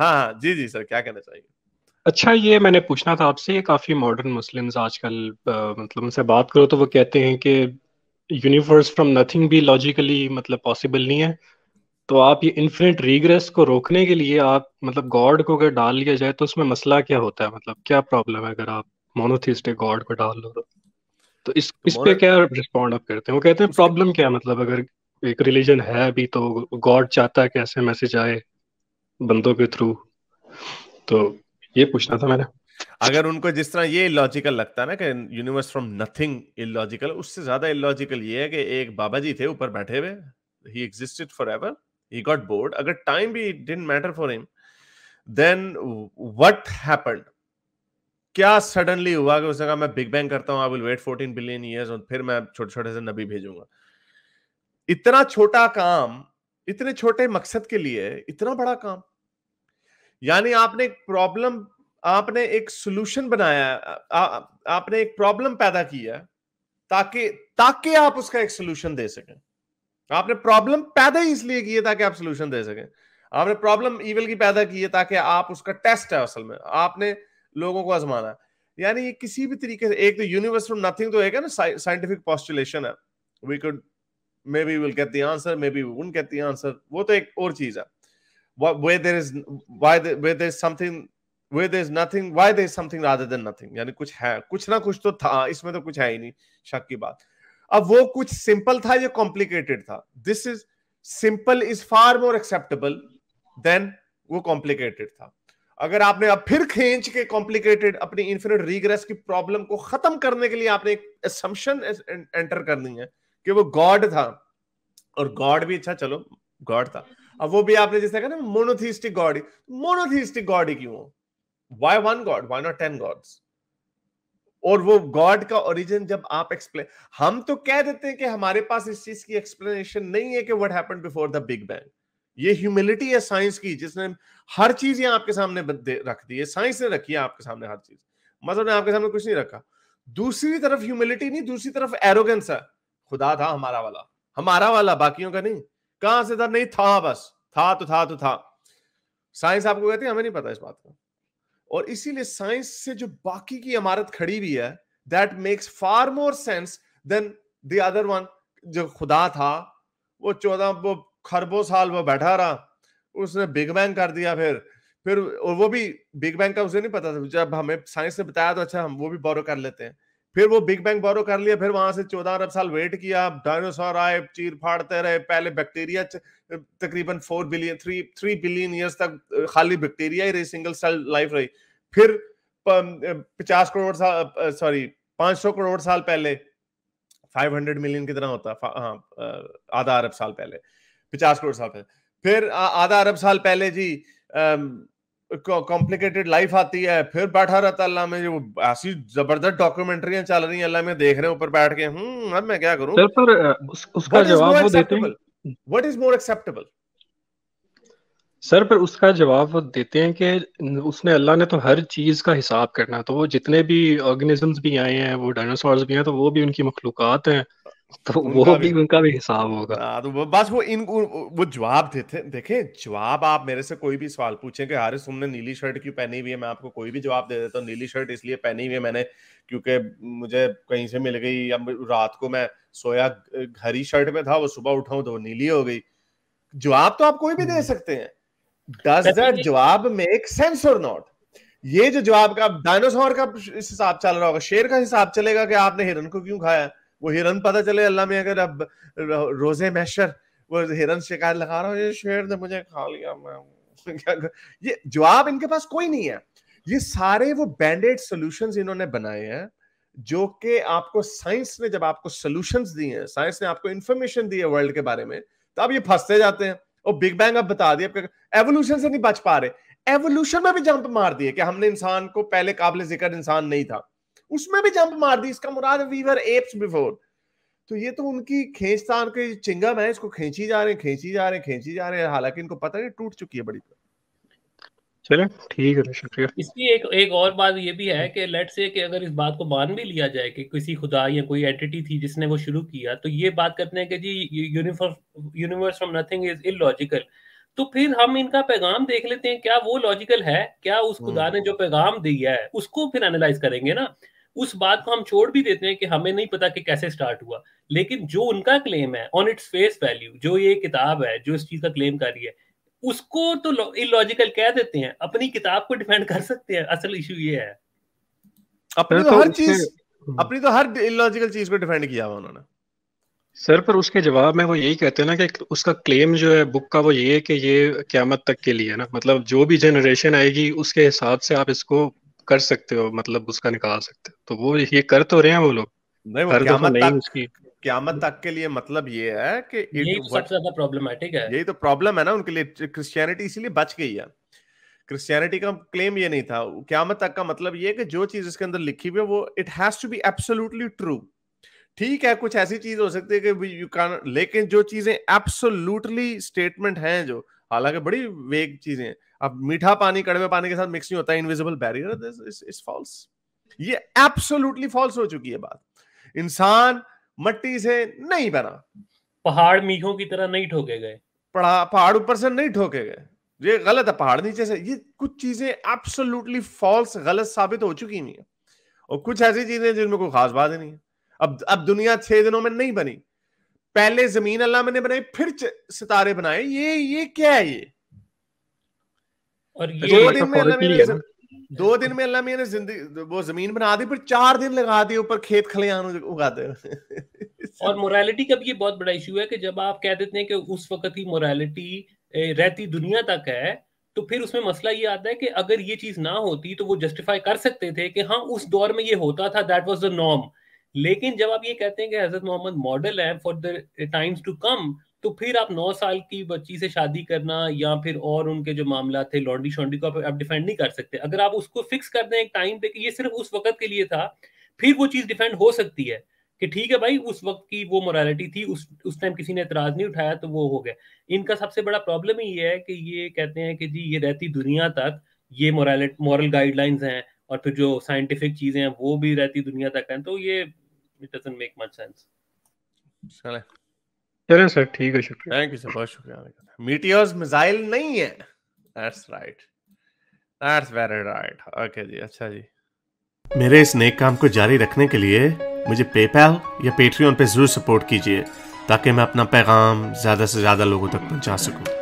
हाँ हाँ जी जी सर क्या कहना चाहिए अच्छा ये मैंने पूछना था आपसे ये काफ़ी मॉडर्न मुस्लिम्स आजकल मतलब उनसे बात करो तो वो कहते हैं कि यूनिवर्स फ्रॉम नथिंग भी लॉजिकली मतलब पॉसिबल नहीं है तो आप ये इन्फिनिट रीग्रेस को रोकने के लिए आप मतलब गॉड को अगर डाल लिया जाए तो उसमें मसला क्या होता है मतलब क्या प्रॉब्लम है अगर आप मोनोथिस्टिक गॉड को डाल लो तो, तो इस तो इस पे क्या रिस्पॉन्ड आप करते हैं वो कहते हैं प्रॉब्लम क्या है मतलब अगर एक रिलीजन है अभी तो गॉड चाहता है कैसे मैसेज आए बंदों के थ्रू तो ये पूछना था मैंने अगर उनको जिस तरह ये इलॉजिकल लगता है ना कि यूनिवर्स फ्रॉम नथिंग इलॉजिकल उससे ज्यादा इलॉजिकल ये है कि एक बाबा जी थे ऊपर बैठे हुए he existed forever he got bored अगर टाइम भी didn't matter for him then what happened क्या सडनली हुआ कि उसने कहा मैं बिग बैंग करता हूं I will wait 14 billion years और फिर मैं छोटे छोटे से नबी भेजूंगा इतना छोटा काम इतने छोटे मकसद के लिए इतना बड़ा काम यानी आपने एक प्रॉब्लम आपने एक सोल्यूशन बनाया आ, आपने एक प्रॉब्लम पैदा किया ताकि ताकि आप उसका एक सोल्यूशन दे सकें आपने प्रॉब्लम पैदा ही इसलिए की है ताकि आप सोल्यूशन दे सकें आपने प्रॉब्लम ईवल की पैदा की है ताकि आप उसका टेस्ट है असल में आपने लोगों को आजमाना यानी ये किसी भी तरीके से एक तो यूनिवर्स फ्रॉम नथिंग तो एक है ना साइंटिफिक पॉस्टुलेशन है we could maybe will get the answer maybe we get the answer वो तो एक और चीज है what where there is why the, where there's something where there's nothing why there's something rather than nothing यानी कुछ है कुछ ना कुछ तो था इसमें तो कुछ है ही नहीं शक की बात अब वो कुछ सिंपल था या कॉम्प्लिकेटेड था this is simple is far more acceptable than वो कॉम्प्लिकेटेड था अगर आपने अब फिर खींच के कॉम्प्लिकेटेड अपनी इन्फिनिट रिग्रेस की प्रॉब्लम को खत्म करने के लिए आपने एक असम्पशन एंटर करनी है कि वो गॉड था और गॉड भी अच्छा चलो गॉड था अब वो भी आपने जैसे कहा ना मोनोथिस्टिक गॉड मोनोथिस्टिक गॉड ही क्यों हो why one god why not ten gods और वो गॉड का ओरिजिन जब आप एक्सप्लेन हम तो कह देते हैं कि हमारे पास इस चीज की एक्सप्लेनेशन नहीं है कि what happen before the big bang ये ह्यूमिलिटी है साइंस की जिसने हर चीज आपके सामने रख दी है साइंस ने रखी है आपके सामने हर चीज मतलब ने आपके सामने कुछ नहीं रखा दूसरी तरफ ह्यूमिलिटी नहीं दूसरी तरफ एरोगेंस है खुदा था हमारा वाला हमारा वाला बाकियों का नहीं कहां से था नहीं था बस था तो था तो था साइंस आपको कहते हैं हमें नहीं पता इस बात का और इसीलिए साइंस से जो बाकी की इमारत खड़ी हुई है that makes far more sense than the other one जो खुदा था वो चौदह वो खरबों साल वो बैठा रहा उसने बिग बैंग कर दिया फिर फिर और वो भी बिग बैंग का उसे नहीं पता था जब हमें साइंस ने बताया तो अच्छा हम वो भी बोरो कर लेते हैं फिर वो बिग बैंग बोरो कर लिया फिर वहां से चौदह अरब साल वेट किया डायनासोर आए चीर फाड़ते रहे पहले बैक्टीरिया तकरीबन four billion three three billion years तक खाली बैक्टीरिया ही रही सिंगल सेल लाइफ रही फिर पचास करोड़ साल सॉरी पांच सौ करोड़ साल पहले फाइव हंड्रेड मिलियन की तरह होता हाँ आधा अरब साल पहले पचास करोड़ साल पहले फिर आधा अरब साल पहले जी कॉम्प्लिकेटेड लाइफ आती है फिर बैठा रहता है अल्लाह में जो ऐसी जबरदस्त डॉक्यूमेंट्रियां चल रही है अल्लाह में देख रहे हैं ऊपर बैठ के हूँ हम्म, अब मैं क्या करूँ उसका जवाब वो देते हैं what is more acceptable sir पर उसका जवाब वो देते हैं कि उसने अल्लाह ने तो हर चीज का हिसाब करना तो वो जितने भी ऑर्गेनिजम्स भी आए हैं वो डायनासोर्स भी हैं तो वो भी उनकी मखलूकत हैं तो वो भी उनका भी हिसाब होगा आ, हाँ, तो बस वो इन वो जवाब देते देखे जवाब आप मेरे से कोई भी सवाल पूछे कि हारिस तुमने नीली शर्ट क्यों पहनी हुई है मैं आपको कोई भी जवाब दे देता हूँ नीली शर्ट इसलिए पहनी हुई है मैंने क्योंकि मुझे कहीं से मिल गई या रात को मैं सोया ही शर्ट में था वो सुबह उठाऊ तो नीली हो गई जवाब तो आप कोई भी दे हम्म। सकते हैं डज दैट जवाब मेक सेंस और नॉट ये जो जवाब का डायनासोर का हिसाब चल रहा होगा शेर का हिसाब चलेगा कि आपने हिरन को क्यों खाया वो हिरन पता चले अल्लाह में अगर अब रोजे मैशर वो हिरन शिकायत लगा रहा हूँ ये शेर ने मुझे खा लिया मैं ये जवाब इनके पास कोई नहीं है ये सारे वो बैंडेड सोल्यूशन इन्होंने बनाए हैं जो कि आपको साइंस ने जब आपको सोल्यूशन दिए हैं साइंस ने आपको इन्फॉर्मेशन दी है वर्ल्ड के बारे में तो आप ये फंसते जाते हैं और बिग बैंग आप बता दिए एवोल्यूशन से नहीं बच पा रहे एवोल्यूशन में भी जंप मार दिए कि हमने इंसान को पहले काबिल जिक्र इंसान नहीं था उसमें भी जंप मार दी इसका मुराद वीवर एप्स बिफोर तो ये तो उनकी खींचतान के चिंगम है इसको खींची जा रहे खींची जा रहे खींची जा रहे हैं हालांकि इनको पता नहीं टूट चुकी है बड़ी चले ठीक है शुक्रिया इसकी एक एक और बात ये भी है कि लेट से कि अगर इस बात को मान भी लिया जाए कि किसी खुदा या कोई एंटिटी थी जिसने वो शुरू किया तो ये बात करते हैं कि जी universe from nothing is illogical तो फिर हम इनका पैगाम देख लेते हैं क्या वो लॉजिकल है क्या उस खुदा हम्म। ने जो पैगाम दिया है उसको फिर एनालाइज करेंगे ना उस बात को हम छोड़ भी देते हैं कि हमें नहीं पता कि कैसे स्टार्ट हुआ लेकिन जो उनका क्लेम है ऑन इट्स फेस वैल्यू जो ये किताब है जो इस चीज का क्लेम कर रही है उसको तो इलॉजिकल कह देते हैं अपनी किताब को डिफेंड कर सकते हैं असल इशू ये है अपनी तो, तो हर चीज हम्म। अपनी तो हर इलॉजिकल चीज को डिफेंड किया हुआ उन्होंने सर पर उसके जवाब में वो यही कहते हैं ना कि उसका क्लेम जो है बुक का वो ये है कि ये क्यामत तक के लिए ना मतलब जो भी जनरेशन आएगी उसके हिसाब से आप इसको कर सकते हो मतलब उसका निकाल सकते हो तो वो ये कर तो रहे हैं वो लोग नहीं वो क्यामत तक उसकी क्यामत तक के लिए मतलब ये है कि यही तो सबसे ज्यादा प्रॉब्लमेटिक है यही तो प्रॉब्लम है ना उनके लिए क्रिश्चियनिटी इसीलिए बच गई है क्रिश्चियनिटी का क्लेम ये नहीं था क्यामत तक का मतलब ये है कि जो चीज इसके अंदर लिखी हुई है वो it has to be absolutely true ठीक है कुछ ऐसी चीज हो सकती है कि यू कैन लेकिन जो चीजें एब्सोल्युटली स्टेटमेंट हैं जो हालांकि बड़ी वेग चीजें हैं अब मीठा पानी कड़वे पानी के साथ मिक्स नहीं होता है इनविजिबल बैरियर इज फॉल्स ये एब्सोल्युटली फॉल्स हो चुकी है बात इंसान मट्टी से नहीं बना पहाड़ मीहों की तरह नहीं ठोके गए पहाड़ ऊपर से नहीं ठोके गए ये गलत है पहाड़ नीचे से ये कुछ चीजें एब्सोल्युटली फॉल्स गलत साबित हो चुकी नहीं है और कुछ ऐसी चीजें जिनमें कोई खास बात नहीं है अब अब दुनिया छह दिनों में नहीं बनी पहले जमीन अल्लाह मैंने बनाई फिर सितारे बनाए ये ये क्या है ये और अच्छा, ये दो दिन में अल्लाह ने दो दिन में अल्लाह मियां ने जिंदगी वो जमीन बना दी पर चार दिन लगा दिए ऊपर खेत खलियान उगाते और मोरालिटी का भी ये बहुत बड़ा इशू है कि जब आप कह देते हैं कि उस वक्त ही मोरालिटी रहती दुनिया तक है तो फिर उसमें मसला ये आता है कि अगर ये चीज ना होती तो वो जस्टिफाई कर सकते थे कि हाँ उस दौर में ये होता था दैट वाज द नॉर्म लेकिन जब आप ये कहते हैं कि हजरत मोहम्मद मॉडल है for the times to come तो फिर आप नौ साल की बच्ची से शादी करना या फिर और उनके जो मामला थे लॉन्डी शॉन्डी को आप, आप डिफेंड नहीं कर सकते अगर आप उसको फिक्स कर दें एक टाइम पे कि ये सिर्फ उस वक्त के लिए था फिर वो चीज डिफेंड हो सकती है कि ठीक है भाई उस वक्त की वो मोरालिटी थी उस उस टाइम किसी ने एतराज नहीं उठाया तो वो हो गया इनका सबसे बड़ा प्रॉब्लम ही ये है कि ये कहते हैं कि जी ये रहती दुनिया तक ये मोरालिट मॉरल गाइडलाइंस हैं और फिर जो साइंटिफिक चीजें हैं वो भी रहती दुनिया तक हैं तो ये it doesn't make much sense चलें सर ठीक है शुक्रिया थैंक यू सर बहुत शुक्रिया मीटियोर्स मिसाइल नहीं है that's right that's very right okay जी अच्छा जी मेरे इस नेक काम को जारी रखने के लिए मुझे पेपैल या पेट्रियन पे जरूर सपोर्ट कीजिए ताकि मैं अपना पैगाम ज़्यादा से ज़्यादा लोगों तक पहुंचा सकूं